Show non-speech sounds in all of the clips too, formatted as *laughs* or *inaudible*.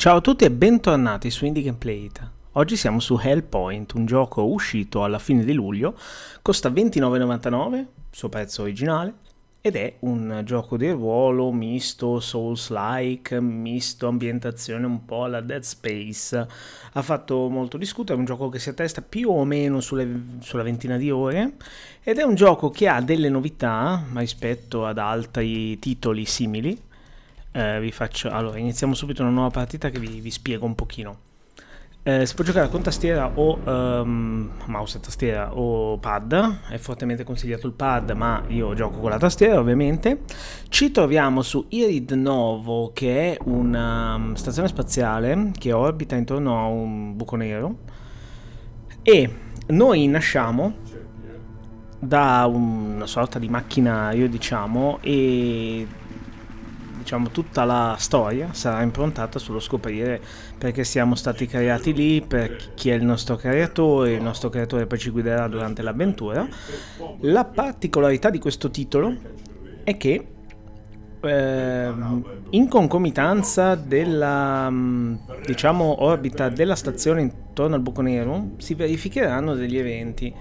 Ciao a tutti e bentornati su Indie Gameplay Oggi siamo su Hellpoint, un gioco uscito alla fine di luglio, costa 29,99, suo prezzo originale, ed è un gioco di ruolo misto, souls-like, misto, ambientazione un po' alla Dead Space. Ha fatto molto discutere, è un gioco che si attesta più o meno sulle, sulla ventina di ore ed è un gioco che ha delle novità rispetto ad altri titoli simili eh, vi faccio... Allora, iniziamo subito una nuova partita che vi, vi spiego un pochino. Eh, si può giocare con tastiera o um, mouse e tastiera o pad, è fortemente consigliato il pad ma io gioco con la tastiera ovviamente. Ci troviamo su Irid Novo che è una mm, stazione spaziale che orbita intorno a un buco nero e noi nasciamo da una sorta di macchinario diciamo e diciamo, tutta la storia sarà improntata sullo scoprire perché siamo stati creati lì, per chi è il nostro creatore, il nostro creatore poi ci guiderà durante l'avventura. La particolarità di questo titolo è che eh, in concomitanza della mm, diciamo, orbita della stazione intorno al buco nero si verificheranno degli eventi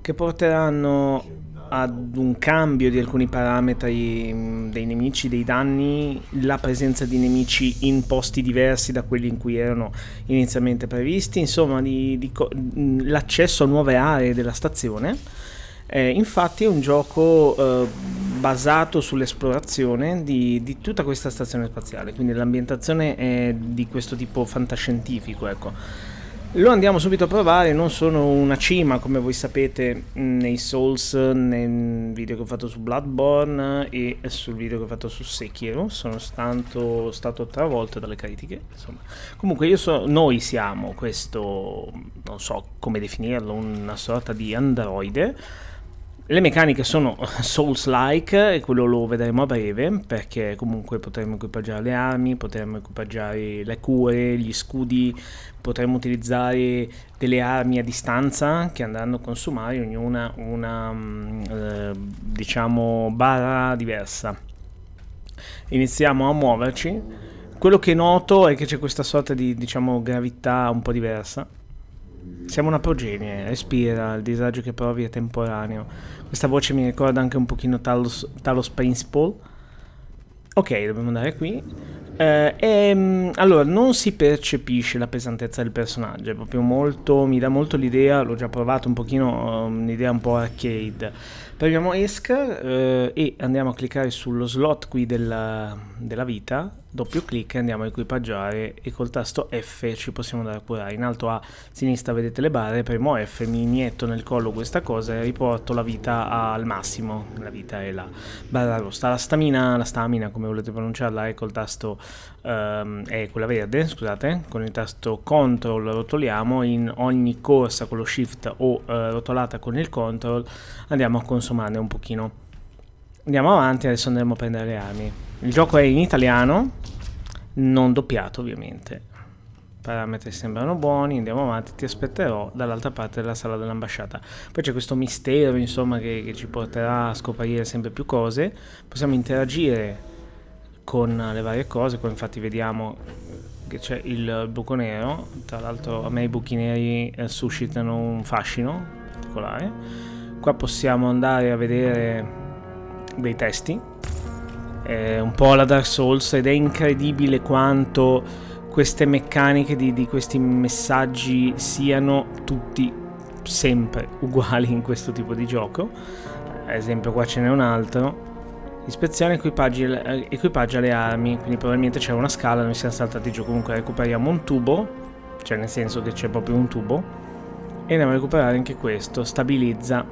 che porteranno ad un cambio di alcuni parametri mm, dei nemici, dei danni, la presenza di nemici in posti diversi da quelli in cui erano inizialmente previsti, insomma mm, l'accesso a nuove aree della stazione. Eh, infatti è un gioco eh, basato sull'esplorazione di, di, tutta questa stazione spaziale, quindi l'ambientazione è di questo tipo fantascientifico. Ecco. Lo andiamo subito a provare, non sono una cima come voi sapete nei Souls, nel video che ho fatto su Bloodborne e sul video che ho fatto su Sekiro, sono stato, stato travolto dalle critiche, insomma. Comunque so, noi siamo questo, non so come definirlo, una sorta di androide le meccaniche sono *laughs* Souls-like, e quello lo vedremo a breve, perché comunque potremo equipaggiare le armi, potremmo equipaggiare le cure, gli scudi, potremmo utilizzare delle armi a distanza che andranno a consumare ognuna una mm, eh, diciamo barra diversa. Iniziamo a muoverci. Quello che noto è che c'è questa sorta di diciamo gravità un po' diversa siamo una progenie, eh. respira, il disagio che provi è temporaneo. Questa voce mi ricorda anche un pochino Talos, Talos Principle. Ok, dobbiamo andare qui. Eh, e, ehm, allora, non si percepisce la pesantezza del personaggio, è proprio molto, mi dà molto l'idea, l'ho già provato un pochino, un'idea un po' arcade. Premiamo Escar eh, e andiamo a cliccare sullo slot qui della, della vita doppio clic e andiamo a equipaggiare e col tasto F ci possiamo andare a curare. In alto a sinistra vedete le barre, premo F, mi inietto nel collo questa cosa e riporto la vita al massimo, la vita è la barra rossa, la stamina, la stamina come volete pronunciarla è col tasto um, è quella verde, scusate, con il tasto CTRL rotoliamo, in ogni corsa con lo SHIFT o uh, rotolata con il CTRL andiamo a consumarne un pochino. Andiamo avanti, adesso andremo a prendere le armi. Il gioco è in italiano, non doppiato ovviamente. I Parametri sembrano buoni, andiamo avanti, ti aspetterò dall'altra parte della sala dell'ambasciata. Poi c'è questo mistero, insomma, che, che ci porterà a scoprire sempre più cose. Possiamo interagire con le varie cose, qua infatti vediamo che c'è il buco nero, tra l'altro a me i buchi neri eh, suscitano un fascino particolare. Qua possiamo andare a vedere dei testi eh, un po' alla Dark Souls ed è incredibile quanto queste meccaniche di, di questi messaggi siano tutti sempre *laughs* uguali in questo tipo di gioco. Ad esempio qua ce n'è un altro. Ispezione equipaggia le eh, armi, quindi probabilmente c'è una scala, noi siamo saltati giù, comunque recuperiamo un tubo, cioè nel senso che c'è proprio un tubo, e andiamo a recuperare anche questo, stabilizza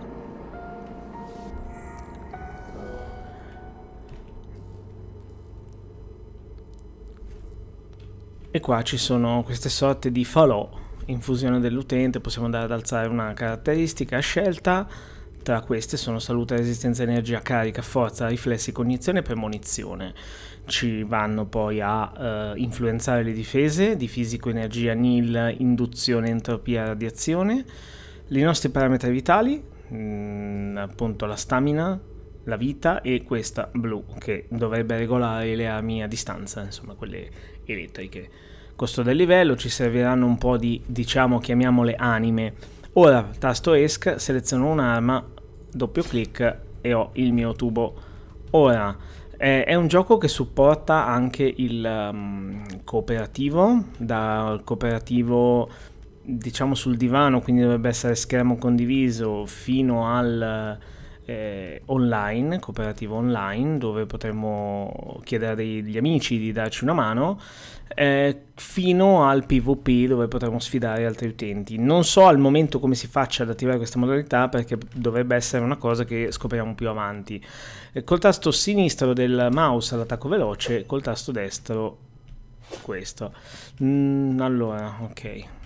E qua ci sono queste sorte di falò in fusione dell'utente, possiamo andare ad alzare una caratteristica a scelta, tra queste sono salute, resistenza, energia, carica, forza, riflessi, cognizione e premonizione. Ci vanno poi a eh, influenzare le difese di fisico, energia, nil, induzione, entropia, radiazione, i nostri parametri vitali, mh, mm, appunto la stamina, la vita e questa blu che dovrebbe regolare le armi a distanza, insomma quelle elettriche. Costo del livello, ci serviranno un po' di, diciamo, chiamiamole anime. Ora, tasto ESC, seleziono un'arma, doppio clic e ho il mio tubo. Ora, è un gioco che supporta anche il um, cooperativo, dal cooperativo diciamo sul divano, quindi dovrebbe essere schermo condiviso, fino al eh, online, cooperativa online, dove potremmo chiedere agli amici di darci una mano, eh, fino al PvP dove potremo sfidare altri utenti. Non so al momento come si faccia ad attivare questa modalità perché dovrebbe essere una cosa che scopriamo più avanti. Eh, col tasto sinistro del mouse all'attacco veloce, col tasto destro questo. Mm, allora, ok.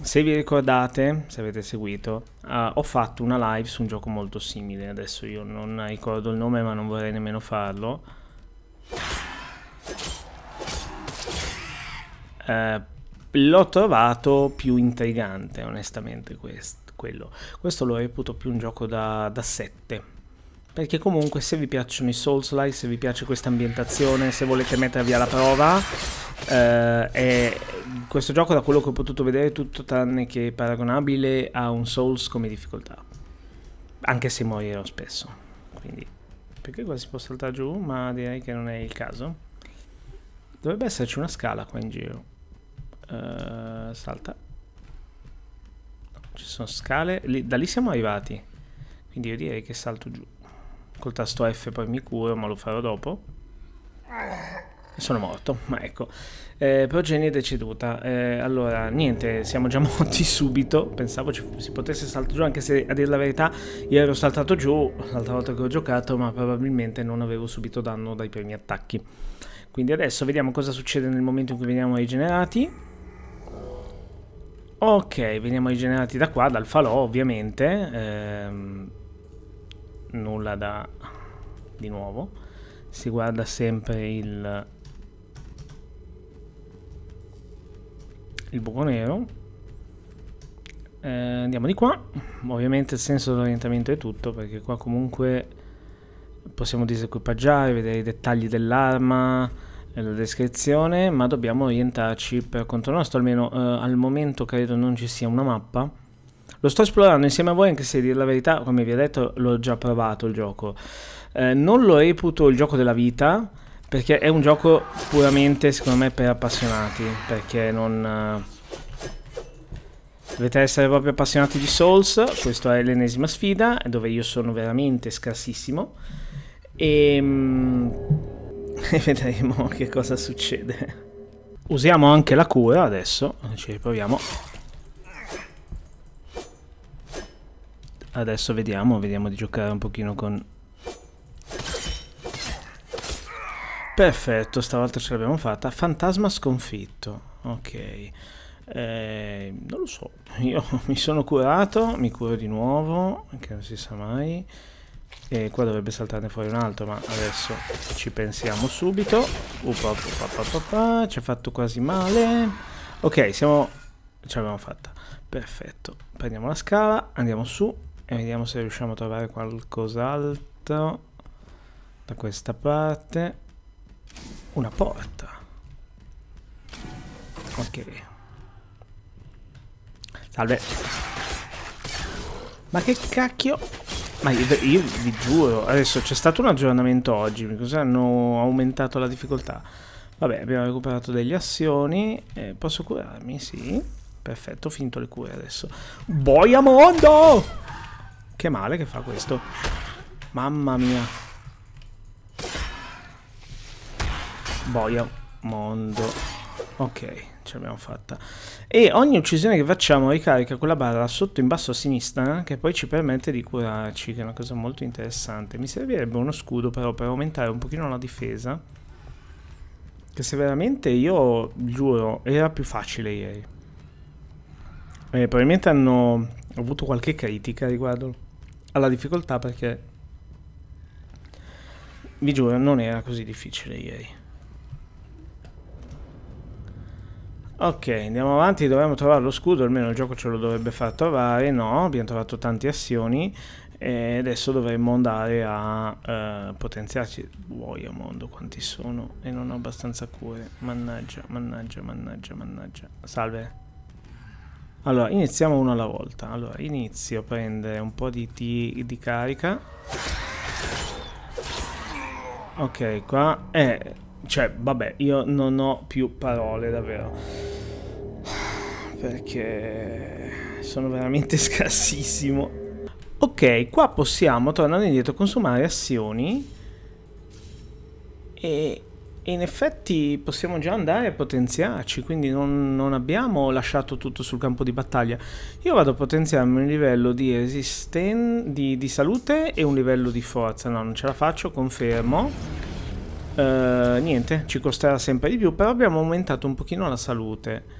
se vi ricordate, se avete seguito, uh, ho fatto una live su un gioco molto simile. Adesso io non ricordo il nome, ma non vorrei nemmeno farlo. Uh, l'ho trovato più intrigante, onestamente, quest quello. Questo lo reputo più un gioco da, da 7 perché comunque se vi piacciono i Souls-like, se vi piace questa ambientazione, se volete mettervi alla prova, eh, è questo gioco da quello che ho potuto vedere è tutto tranne che paragonabile a un Souls come difficoltà. Anche se morirò spesso. Quindi, perché qua si può saltare giù, ma direi che non è il caso. Dovrebbe esserci una scala qua in giro. Uh, salta. Ci sono scale. Lì, da lì siamo arrivati. Quindi io direi che salto giù. Col tasto F poi mi curo, ma lo farò dopo. Sono morto, ma ecco. Eh, progenie deceduta. Eh, allora, niente, siamo già *laughs* morti subito. Pensavo ci, si potesse saltare giù, anche se a dire la verità io ero saltato giù l'altra volta che ho giocato, ma probabilmente non avevo subito danno dai primi attacchi. Quindi adesso vediamo cosa succede nel momento in cui veniamo rigenerati. Ok, veniamo rigenerati da qua, dal falò ovviamente. Ehm nulla da di nuovo si guarda sempre il il buco nero eh, andiamo di qua ovviamente il senso dell'orientamento è tutto perché qua comunque possiamo disequipaggiare vedere i dettagli dell'arma la descrizione ma dobbiamo orientarci per conto nostro almeno eh, al momento credo non ci sia una mappa lo sto esplorando insieme a voi anche se, dire la verità, come vi ho detto, l'ho già provato il gioco. Eh, non lo reputo il gioco della vita, perché è un gioco puramente, secondo me, per appassionati, perché non... Eh, dovete essere proprio appassionati di Souls, questa è l'ennesima sfida, dove io sono veramente scarsissimo. E, ehm, *laughs* e vedremo che cosa succede. Usiamo anche la cura adesso, ci riproviamo. Adesso vediamo, vediamo di giocare un pochino con... Perfetto, stavolta ce l'abbiamo fatta. Fantasma sconfitto. Ok. Eh, non lo so, *laughs* io mi sono curato, mi curo di nuovo, che non si sa mai. E qua dovrebbe saltarne fuori un altro, ma adesso ci pensiamo subito. Upa, uh, upa, upa, upa, ci ha fatto quasi male. Ok, siamo... ce l'abbiamo fatta. Perfetto. Prendiamo la scala, andiamo su e vediamo se riusciamo a trovare qualcos'altro da questa parte una porta ok salve ma che cacchio ma io, io vi giuro adesso c'è stato un aggiornamento oggi cosa hanno aumentato la difficoltà vabbè abbiamo recuperato degli azioni eh, posso curarmi sì perfetto ho finito le cure adesso boia mondo che male che fa questo. Mamma mia. Boia. Mondo. Ok, ce l'abbiamo fatta. E ogni uccisione che facciamo ricarica quella barra sotto in basso a sinistra eh, che poi ci permette di curarci, che è una cosa molto interessante. Mi servirebbe uno scudo però per aumentare un pochino la difesa. Che se veramente io, giuro, era più facile ieri. Eh, probabilmente hanno avuto qualche critica riguardo alla difficoltà perché vi giuro non era così difficile ieri. Ok, andiamo avanti, dovremmo trovare lo scudo, almeno il gioco ce lo dovrebbe far trovare, no, abbiamo trovato tante azioni e adesso dovremmo andare a uh, potenziarci. Boia mondo, quanti sono e non ho abbastanza cure, mannaggia, mannaggia, mannaggia, mannaggia. Salve. Allora, iniziamo uno alla volta. Allora, inizio, a prendere un po' di, di, di carica. Ok, qua è... Eh, cioè, vabbè, io non ho più parole, davvero. Perché sono veramente *laughs* scarsissimo. Ok, qua possiamo, tornando indietro, consumare azioni e in effetti possiamo già andare a potenziarci, quindi non, non, abbiamo lasciato tutto sul campo di battaglia. Io vado a potenziarmi un livello di, resisten- di, di salute e un livello di forza. No, non ce la faccio, confermo. Uh, niente, ci costerà sempre di più, però abbiamo aumentato un pochino la salute.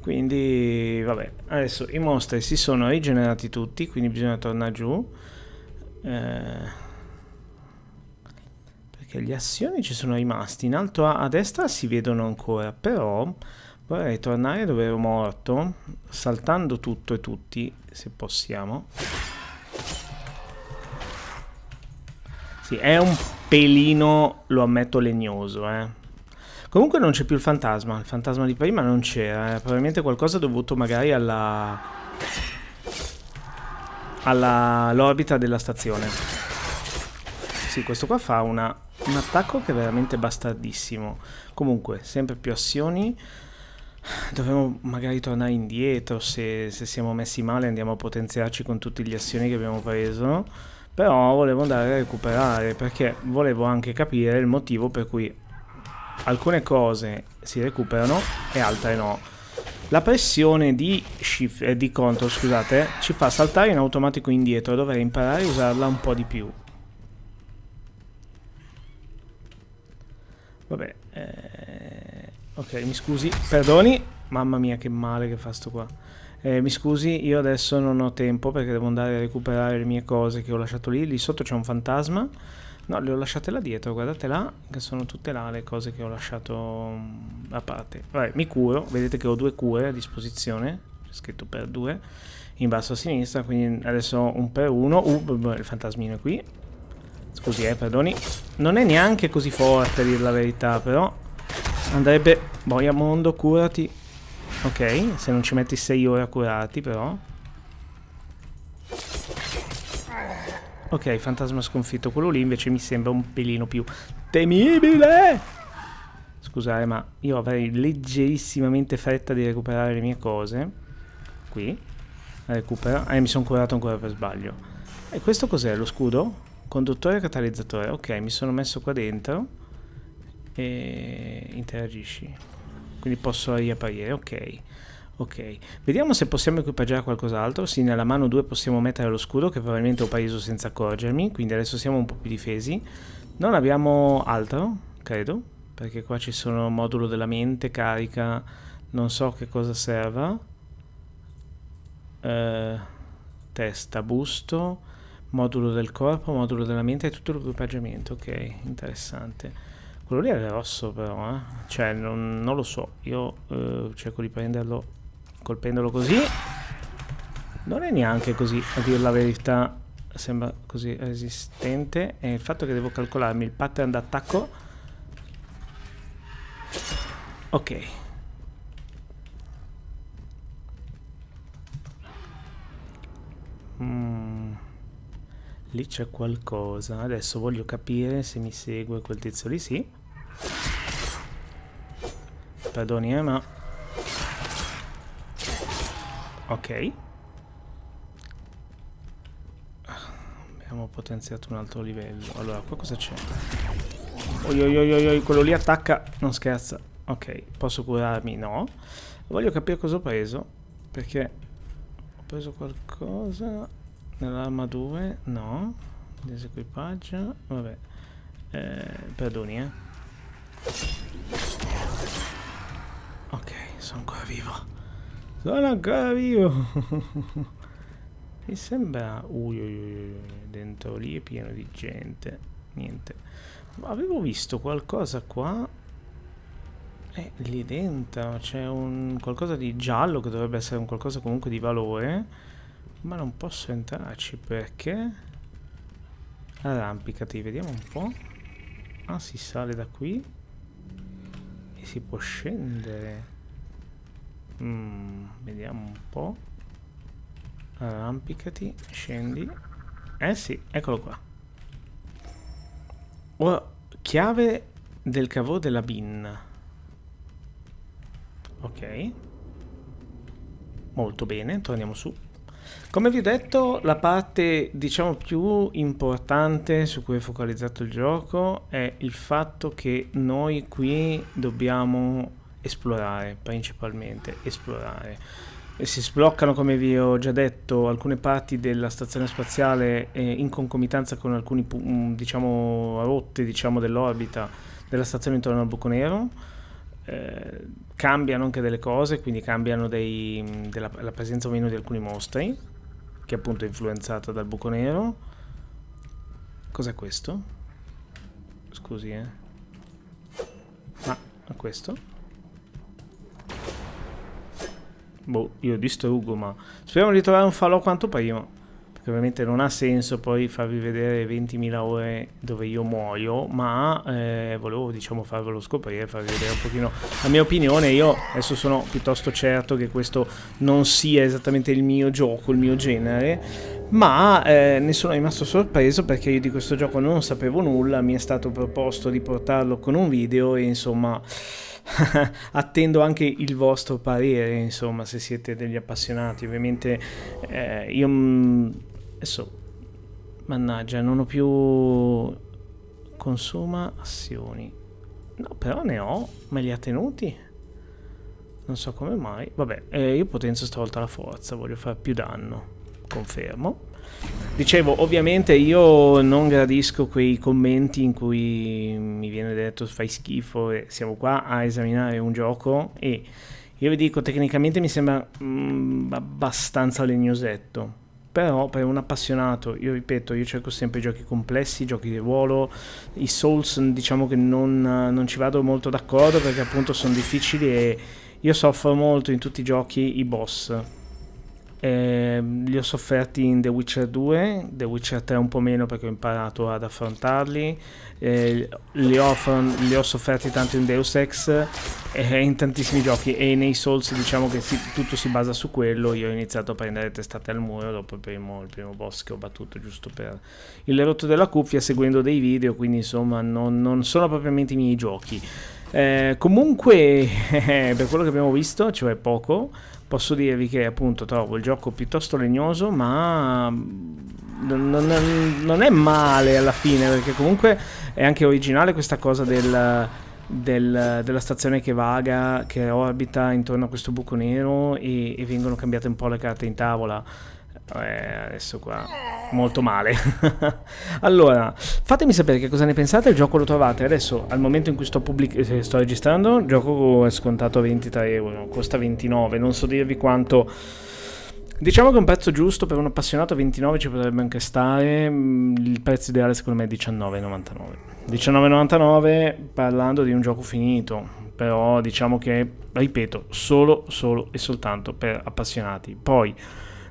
Quindi, vabbè, adesso i mostri si sono rigenerati tutti, quindi bisogna tornare giù. Uh, gli assioni ci sono rimasti. In alto a, a destra si vedono ancora, però vorrei tornare dove ero morto, saltando tutto e tutti, se possiamo. Sì, è un pelino, lo ammetto, legnoso, eh. Comunque non c'è più il fantasma, il fantasma di prima non c'era, eh. probabilmente qualcosa dovuto magari alla... all'orbita della stazione. Sì, questo qua fa una un attacco che è veramente bastardissimo. Comunque, sempre più azioni. Dovremmo magari tornare indietro se, se, siamo messi male andiamo a potenziarci con tutte le azioni che abbiamo preso. Però volevo andare a recuperare perché volevo anche capire il motivo per cui alcune cose si recuperano e altre no. La pressione di, shift, eh, di control scusate, ci fa saltare in automatico indietro, dovrei imparare a usarla un po' di più. Vabbè, eh, ok, mi scusi, perdoni, mamma mia che male che fa sto qua. Eh, mi scusi, io adesso non ho tempo perché devo andare a recuperare le mie cose che ho lasciato lì, lì sotto c'è un fantasma. No, le ho lasciate là dietro, guardate là, che sono tutte là le cose che ho lasciato mm, a parte. Vabbè, mi curo, vedete che ho due cure a disposizione, c'è scritto per due, in basso a sinistra, quindi adesso un per uno, uh, il fantasmino è qui, Scusi, eh, perdoni. Non è neanche così forte, a dire la verità, però... Andrebbe... Boia mondo, curati. Ok, se non ci metti 6 ore a curarti, però... Ok, fantasma sconfitto. Quello lì invece mi sembra un pelino più temibile! Scusate, ma io avrei leggerissimamente fretta di recuperare le mie cose. Qui. Recupera. Eh, mi sono curato ancora per sbaglio. E questo cos'è? Lo scudo? Conduttore e catalizzatore. Ok, mi sono messo qua dentro. E interagisci. Quindi posso riapparire. Ok. Ok, vediamo se possiamo equipaggiare qualcos'altro. Sì, nella mano 2 possiamo mettere lo scudo che probabilmente ho preso senza accorgermi, quindi adesso siamo un po' più difesi. Non abbiamo altro, credo, perché qua ci sono modulo della mente, carica, non so che cosa serva. Eh, testa, busto, modulo del corpo, modulo della mente e tutto l'equipaggiamento. Ok, interessante. Quello lì è rosso però, eh. Cioè, non, non lo so. Io eh, cerco di prenderlo colpendolo così. Non è neanche così, a dire la verità, sembra così resistente. E il fatto che devo calcolarmi il pattern d'attacco... Ok. Mmm Lì c'è qualcosa. Adesso voglio capire se mi segue quel tizio lì, sì. Perdoni, eh, ma... Ok. Abbiamo potenziato un altro livello. Allora, qua cosa c'è? Oi, oi, oi, oi, quello lì attacca. Non scherza. Ok, posso curarmi? No. Voglio capire cosa ho preso. Perché ho preso qualcosa nell'arma 2 no disequipaggio vabbè eh, perdoni eh ok sono ancora vivo sono ancora vivo *laughs* mi sembra ui, ui, ui, dentro lì è pieno di gente niente Ma avevo visto qualcosa qua eh, lì dentro c'è un qualcosa di giallo che dovrebbe essere un qualcosa comunque di valore ma non posso entrarci perché arrampicati vediamo un po' ah si sale da qui e si può scendere mm, vediamo un po' arrampicati scendi eh sì eccolo qua ora oh, chiave del cavo della bin ok molto bene torniamo su come vi ho detto, la parte diciamo più importante su cui è focalizzato il gioco è il fatto che noi qui dobbiamo esplorare, principalmente esplorare. E si sbloccano, come vi ho già detto, alcune parti della stazione spaziale eh, in concomitanza con alcune diciamo, rotte diciamo, dell'orbita della stazione intorno al buco nero eh, cambiano anche delle cose, quindi cambiano dei, della, la presenza o meno di alcuni mostri, che appunto è influenzata dal buco nero. Cos'è questo? Scusi, eh. Ma ah, è questo? Boh, io distruggo, ma... Speriamo di trovare un falò quanto prima che ovviamente non ha senso poi farvi vedere 20.000 ore dove io muoio, ma eh, volevo diciamo farvelo scoprire, farvi vedere un pochino la mia opinione, io adesso sono piuttosto certo che questo non sia esattamente il mio gioco, il mio genere, ma eh, ne sono rimasto sorpreso perché io di questo gioco non sapevo nulla, mi è stato proposto di portarlo con un video e insomma *laughs* attendo anche il vostro parere, insomma, se siete degli appassionati, ovviamente eh, io mm, Adesso, mannaggia, non ho più... Consuma azioni. No, però ne ho, me li ha tenuti. Non so come mai. Vabbè, eh, io potenzo stavolta la forza, voglio fare più danno. Confermo. Dicevo, ovviamente io non gradisco quei commenti in cui mi viene detto fai schifo e siamo qua a esaminare un gioco e io vi dico tecnicamente mi sembra mm, abbastanza legnosetto però per un appassionato, io ripeto, io cerco sempre giochi complessi, giochi di ruolo, i Souls diciamo che non, non ci vado molto d'accordo perché appunto sono difficili e io soffro molto in tutti i giochi i boss, eh, li ho sofferti in The Witcher 2, The Witcher 3 un po' meno perché ho imparato ad affrontarli, eh, li, ho, li, ho, sofferti tanto in Deus Ex e in tantissimi giochi e nei Souls diciamo che si, tutto si basa su quello, io ho iniziato a prendere testate al muro dopo il primo, il primo boss che ho battuto giusto per il rotto della cuffia seguendo dei video, quindi insomma non, non sono propriamente i miei giochi. Eh, comunque, *laughs* per quello che abbiamo visto, cioè poco, posso dirvi che appunto trovo il gioco piuttosto legnoso, ma mm, non, non, non è male alla fine, perché comunque è anche originale questa cosa del... Del, della stazione che vaga, che orbita intorno a questo buco nero e, e, vengono cambiate un po' le carte in tavola. Eh, adesso qua molto male. *laughs* allora, fatemi sapere che cosa ne pensate. Il gioco lo trovate adesso al momento in cui sto, pubblic- eh, sto registrando. Il gioco è scontato a 23 euro, eh, costa 29. Non so dirvi quanto. Diciamo che un prezzo giusto per un appassionato 29 ci potrebbe anche stare. Mm, il prezzo ideale secondo me è 19,99. 19,99 parlando di un gioco finito. Però diciamo che, ripeto, solo, solo e soltanto per appassionati. Poi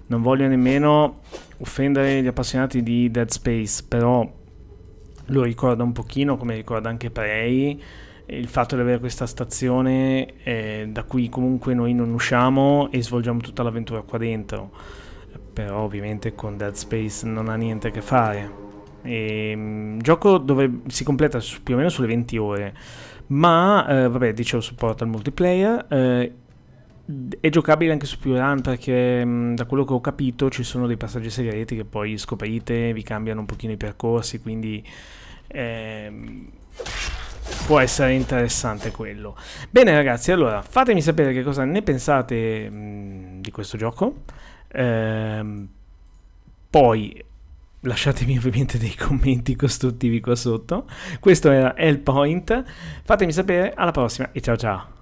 non voglio nemmeno offendere gli appassionati di Dead Space, però lo ricorda un pochino come ricorda anche Prey, il fatto di avere questa stazione eh, da cui comunque noi non usciamo e svolgiamo tutta l'avventura qua dentro, però ovviamente con Dead Space non ha niente a che fare. E, ehm, il gioco dovrebbe, si completa su, più o meno sulle 20 ore, ma eh, vabbè dicevo supporta il multiplayer. Eh, è giocabile anche su più run perché mh, mm, da quello che ho capito ci sono dei passaggi segreti che poi scoprite, vi cambiano un pochino i percorsi, quindi ehm, può essere interessante quello. Bene ragazzi, allora fatemi sapere che cosa ne pensate mh, mm, di questo gioco. Ehm, poi lasciatemi ovviamente dei commenti costruttivi qua sotto. Questo era Hellpoint. Fatemi sapere, alla prossima e ciao ciao.